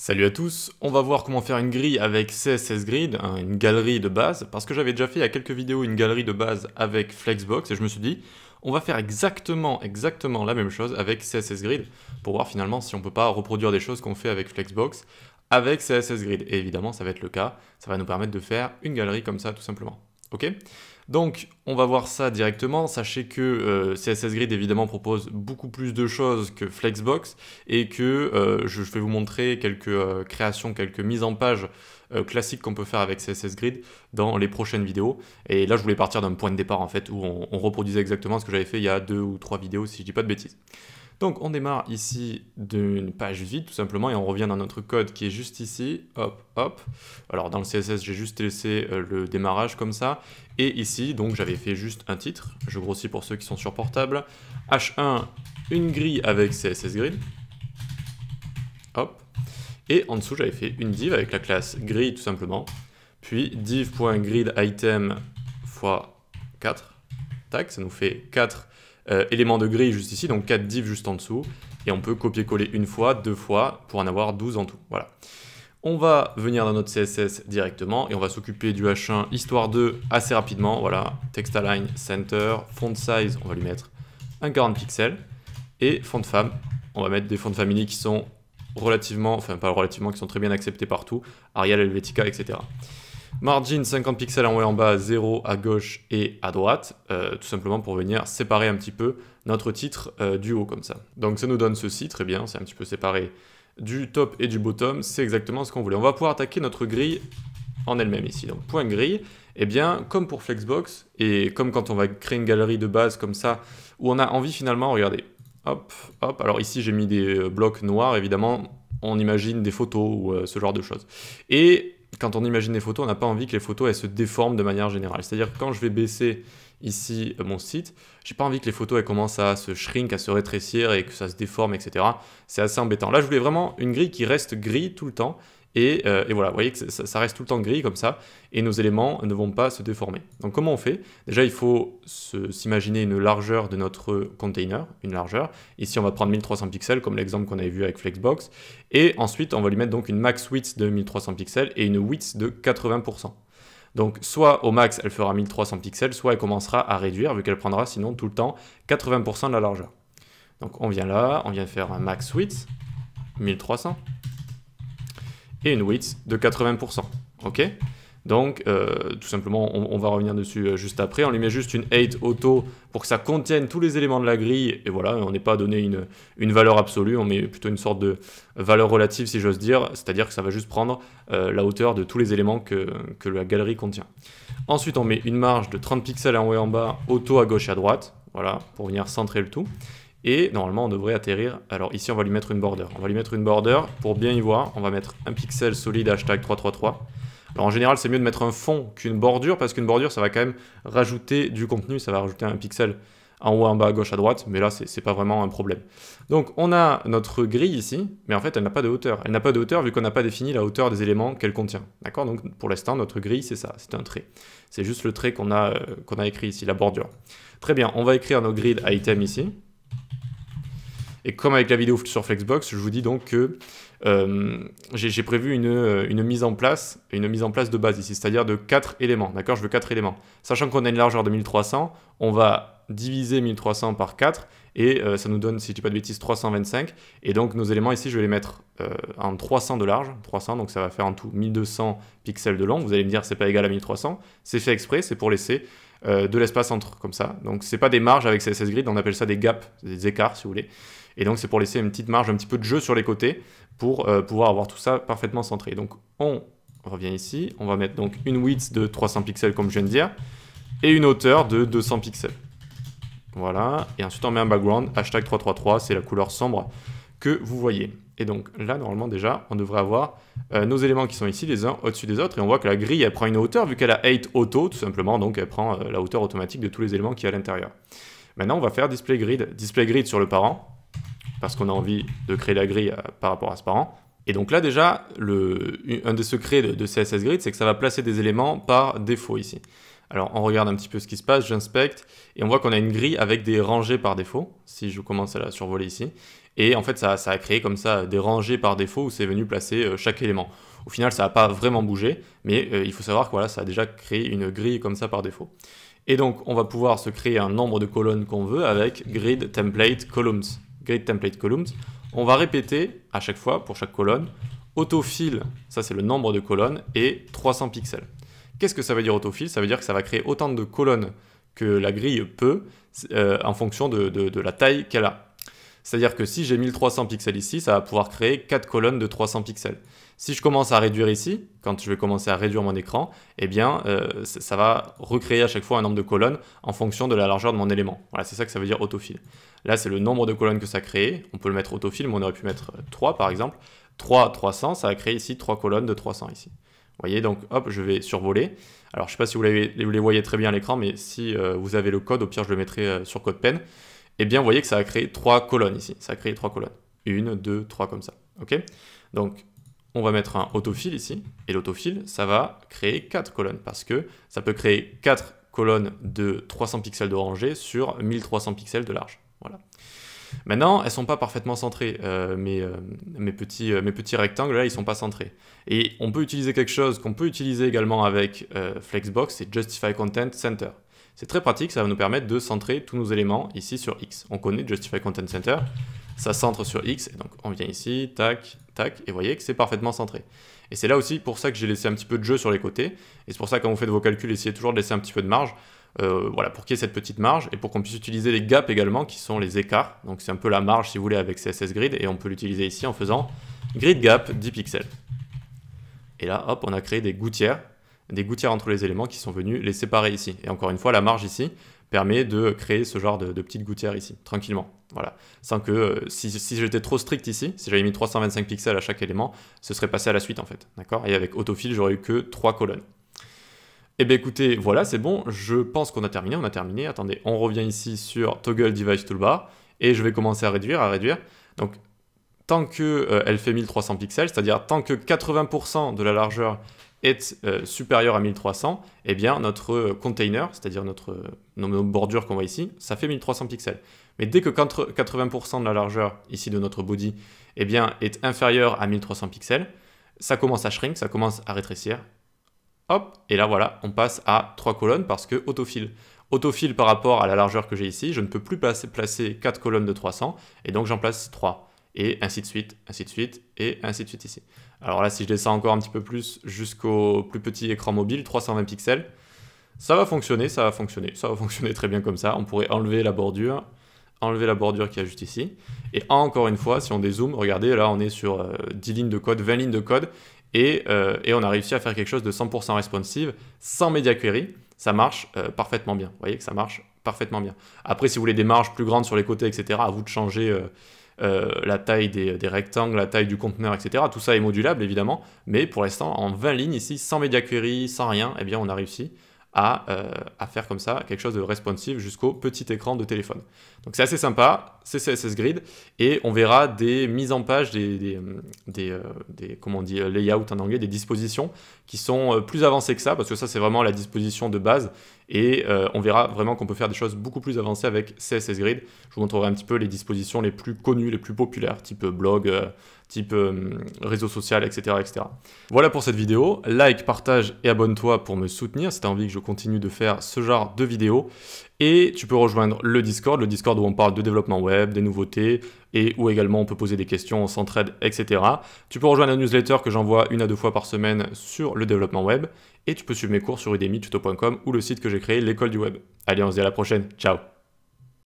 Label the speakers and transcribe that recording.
Speaker 1: Salut à tous, on va voir comment faire une grille avec CSS Grid, hein, une galerie de base, parce que j'avais déjà fait il y a quelques vidéos une galerie de base avec Flexbox et je me suis dit on va faire exactement, exactement la même chose avec CSS Grid pour voir finalement si on peut pas reproduire des choses qu'on fait avec Flexbox avec CSS Grid. Et évidemment ça va être le cas, ça va nous permettre de faire une galerie comme ça tout simplement. Ok donc, on va voir ça directement. Sachez que euh, CSS Grid, évidemment, propose beaucoup plus de choses que Flexbox et que euh, je vais vous montrer quelques euh, créations, quelques mises en page classiques qu'on peut faire avec CSS Grid dans les prochaines vidéos. Et là, je voulais partir d'un point de départ, en fait, où on, reproduisait exactement ce que j'avais fait il y a deux ou trois vidéos, si je dis pas de bêtises. Donc on démarre ici d'une page vide tout simplement et on revient dans notre code qui est juste ici, hop, hop. Alors dans le CSS j'ai juste laissé euh, le démarrage comme ça et ici donc j'avais fait juste un titre, je grossis pour ceux qui sont sur portable, h1 une grille avec CSS grid, hop. Et en dessous j'avais fait une div avec la classe grille tout simplement, puis div.gridItem fois 4, tac, ça nous fait 4 euh, éléments de grille juste ici, donc 4 divs juste en dessous, et on peut copier-coller une fois, deux fois, pour en avoir 12 en tout. Voilà. On va venir dans notre CSS directement et on va s'occuper du H1 histoire 2 assez rapidement. Voilà, text align, center, font size, on va lui mettre un 40 pixels et font femme. On va mettre des font de famille qui sont relativement, enfin pas relativement, qui sont très bien acceptés partout, Arial, Helvetica, etc. Margin 50 pixels en haut et en bas, 0 à gauche et à droite, euh, tout simplement pour venir séparer un petit peu notre titre euh, du haut comme ça. Donc ça nous donne ceci, très bien, c'est un petit peu séparé du top et du bottom, c'est exactement ce qu'on voulait. On va pouvoir attaquer notre grille en elle-même ici. Donc point grille, eh bien comme pour Flexbox, et comme quand on va créer une galerie de base comme ça, où on a envie finalement, regardez, hop, hop, alors ici j'ai mis des euh, blocs noirs, évidemment, on imagine des photos ou ce genre de choses. Et quand on imagine les photos, on n'a pas envie que les photos elles se déforment de manière générale. C'est-à-dire quand je vais baisser ici euh, mon site, j'ai pas envie que les photos elles commencent à se shrink, à se rétrécir et que ça se déforme, etc. C'est assez embêtant. Là, je voulais vraiment une grille qui reste grise tout le temps euh, et, voilà, vous voyez que ça, ça, reste tout le temps gris comme ça, et nos éléments ne vont pas se déformer. Donc comment on fait Déjà, il faut s'imaginer une largeur de notre container, une largeur. Ici, on va prendre 1300 pixels, comme l'exemple qu'on avait vu avec Flexbox. Et ensuite, on va lui mettre donc une max width de 1300 pixels et une width de 80%. Donc soit au max, elle fera 1300 pixels, soit elle commencera à réduire, vu qu'elle prendra sinon tout le temps 80% de la largeur. Donc on vient là, on vient faire un max width, 1300 une width de 80%. Ok donc, euh, tout simplement, on, va revenir dessus euh, juste après. On lui met juste une 8 auto pour que ça contienne tous les éléments de la grille. Et voilà, on n'est pas donné une, une, valeur absolue, on met plutôt une sorte de valeur relative, si j'ose dire. C'est-à-dire que ça va juste prendre euh, la hauteur de tous les éléments que, que, la galerie contient. Ensuite, on met une marge de 30 pixels en haut et en bas, auto à gauche et à droite. Voilà, pour venir centrer le tout. Et normalement, on devrait atterrir. Alors ici, on va lui mettre une border. On va lui mettre une border pour bien y voir. On va mettre un pixel solide hashtag 333. Alors en général, c'est mieux de mettre un fond qu'une bordure parce qu'une bordure, ça va quand même rajouter du contenu. Ça va rajouter un pixel en haut, en bas, à gauche, à droite. Mais là, c'est pas vraiment un problème. Donc on a notre grille ici, mais en fait, elle n'a pas de hauteur. Elle n'a pas de hauteur vu qu'on n'a pas défini la hauteur des éléments qu'elle contient. D'accord Donc pour l'instant, notre grille, c'est ça. C'est un trait. C'est juste le trait qu'on a, euh, a écrit ici, la bordure. Très bien, on va écrire nos grid item ici. Et comme avec la vidéo sur Flexbox, je vous dis donc que euh, j'ai prévu euh, une, mise en place, une mise en place de base ici, c'est-à-dire de 4 éléments. D'accord Je veux 4 éléments. Sachant qu'on a une largeur de 1300, on va diviser 1300 par 4 et euh, ça nous donne, si je ne dis pas de bêtises, 325. Et donc nos éléments ici, je vais les mettre en 300 de large, 300, donc ça va faire en tout 1200 pixels de long. Vous allez me dire, c'est pas égal à 1300. C'est fait exprès, c'est pour laisser de l'espace entre, comme ça. Donc c'est pas des marges avec CSS Grid, on appelle ça des gaps, des écarts si vous voulez. Et donc, c'est pour laisser une petite marge, un petit peu de jeu sur les côtés pour euh, pouvoir avoir tout ça parfaitement centré. Donc, on revient ici. On va mettre donc une width de 300 pixels, comme je viens de dire, et une hauteur de 200 pixels. Voilà. Et ensuite, on met un background, hashtag 333, c'est la couleur sombre que vous voyez. Et donc là, normalement, déjà, on devrait avoir euh, nos éléments qui sont ici, les uns au-dessus des autres. Et on voit que la grille, elle prend une hauteur, vu qu'elle a 8 auto, tout simplement. Donc, elle prend euh, la hauteur automatique de tous les éléments qui y a à l'intérieur. Maintenant, on va faire display grid. Display grid sur le parent parce qu'on a envie de créer la grille euh, par rapport à ce parent. Et donc là déjà, un des secrets de, CSS Grid, c'est que ça va placer des éléments par défaut ici. Alors on regarde un petit peu ce qui se passe, j'inspecte, et on voit qu'on a une grille avec des rangées par défaut, si je commence à la survoler ici. Et en fait, ça, a créé comme ça euh, des rangées par défaut où c'est venu placer euh, chaque élément. Au final, ça n'a pas vraiment bougé, mais il faut savoir que voilà, ça a déjà créé une grille comme ça par défaut. Et donc, on va pouvoir se créer un nombre de colonnes qu'on veut avec grid template columns grid template columns, on va répéter à chaque fois, pour chaque colonne, autofill, ça c'est le nombre de colonnes, et 300 pixels. Qu'est-ce que ça veut dire autofill Ça veut dire que ça va créer autant de colonnes que la grille peut euh, en fonction de la taille qu'elle a. C'est-à-dire que si j'ai 1300 pixels ici, ça va pouvoir créer 4 colonnes de 300 pixels. Si je commence à réduire ici, quand je vais commencer à réduire mon écran, eh bien, euh, ça va recréer à chaque fois un nombre de colonnes en fonction de la largeur de mon élément. Voilà, c'est ça que ça veut dire autofil. Là, c'est le nombre de colonnes que ça crée. On peut le mettre autofile, mais on aurait pu mettre 3 par exemple. 3, 300, ça va créer ici 3 colonnes de 300 ici. Vous voyez, donc hop, je vais survoler. Alors, je ne sais pas si vous, les voyez très bien à l'écran, mais si euh, vous avez le code, au pire, je le mettrai euh, sur code PEN. Et eh bien, vous voyez que ça a créé trois colonnes ici. Ça a créé trois colonnes. Une, deux, trois, comme ça. OK Donc, on va mettre un autofill ici. Et l'autofil, ça va créer quatre colonnes parce que ça peut créer quatre colonnes de 300 pixels de rangée sur 1300 pixels de large. Voilà. Maintenant, elles ne sont pas parfaitement centrées. Euh, euh, mes, petits, euh, mes petits rectangles, là, ils ne sont pas centrés. Et on peut utiliser quelque chose qu'on peut utiliser également avec Flexbox, c'est Justify Content Center. C'est très pratique, ça va nous permettre de centrer tous nos éléments ici sur X. On connaît Justify Content Center, ça centre sur X, et donc on vient ici, tac, tac, et vous voyez que c'est parfaitement centré. Et c'est là aussi pour ça que j'ai laissé un petit peu de jeu sur les côtés, et c'est pour ça que quand vous faites vos calculs, essayez toujours de laisser un petit peu de marge, euh, voilà, pour qu'il y ait cette petite marge, et pour qu'on puisse utiliser les gaps également, qui sont les écarts, donc c'est un peu la marge si vous voulez avec CSS Grid, et on peut l'utiliser ici en faisant grid gap 10 pixels. Et là, hop, on a créé des gouttières des gouttières entre les éléments qui sont venus les séparer ici. Et encore une fois, la marge ici permet de créer ce genre de, petites gouttières ici, tranquillement. Voilà. Sans que, euh, si, j'étais trop strict ici, si j'avais mis 325 pixels à chaque élément, ce serait passé à la suite en fait. D'accord Et avec autofill, j'aurais eu que trois colonnes. Eh bien écoutez, voilà, c'est bon, je pense qu'on a terminé, on a terminé. Attendez, on revient ici sur Toggle Device Toolbar, et je vais commencer à réduire, à réduire. Donc, tant qu'elle euh, elle fait 1300 pixels, c'est-à-dire tant que 80% de la largeur est euh, supérieur à 1300, eh bien notre euh, container, c'est-à-dire notre, bordure euh, bordures qu'on voit ici, ça fait 1300 pixels. Mais dès que 80% de la largeur ici de notre body eh bien, est inférieure à 1300 pixels, ça commence à shrink, ça commence à rétrécir. Hop, et là voilà, on passe à trois colonnes parce que autofile. Autofile par rapport à la largeur que j'ai ici, je ne peux plus placer, placer 4 colonnes de 300 et donc j'en place 3 et ainsi de suite, ainsi de suite, et ainsi de suite ici. Alors là, si je descends encore un petit peu plus jusqu'au plus petit écran mobile, 320 pixels, ça va fonctionner, ça va fonctionner, ça va fonctionner très bien comme ça. On pourrait enlever la bordure, enlever la bordure qui est juste ici. Et encore une fois, si on dézoome, regardez, là on est sur 10 euh, lignes de code, 20 lignes de code, euh, et, on a réussi à faire quelque chose de 100% responsive, sans media query. Ça marche euh, parfaitement bien. Vous voyez que ça marche parfaitement bien. Après, si vous voulez des marges plus grandes sur les côtés, etc., à vous de changer, euh, la taille des, rectangles, la taille du conteneur, etc. Tout ça est modulable évidemment, mais pour l'instant, en 20 lignes ici, sans media sans rien, eh bien on a réussi euh, à, faire comme ça quelque chose de responsive jusqu'au petit écran de téléphone. Donc c'est assez sympa, c'est CSS Grid, et on verra des mises en page, des, des, euh, euh, des, comment on dit, layout en anglais, des dispositions qui sont plus avancées que ça, parce que ça c'est vraiment la disposition de base, et on verra vraiment qu'on peut faire des choses beaucoup plus avancées avec CSS Grid. Je vous montrerai un petit peu les dispositions les plus connues, les plus populaires, type blog, type euh, réseau social, etc., etc. Voilà pour cette vidéo. Like, partage et abonne-toi pour me soutenir si tu as envie que je continue de faire ce genre de vidéos. Et tu peux rejoindre le Discord, le Discord où on parle de développement web, des nouveautés, et où également on peut poser des questions, on s'entraide, etc. Tu peux rejoindre la newsletter que j'envoie une à deux fois par semaine sur le développement web. Et tu peux suivre mes cours sur udemy, tuto.com ou le site que j'ai créé, l'école du web. Allez, on se dit à la prochaine. Ciao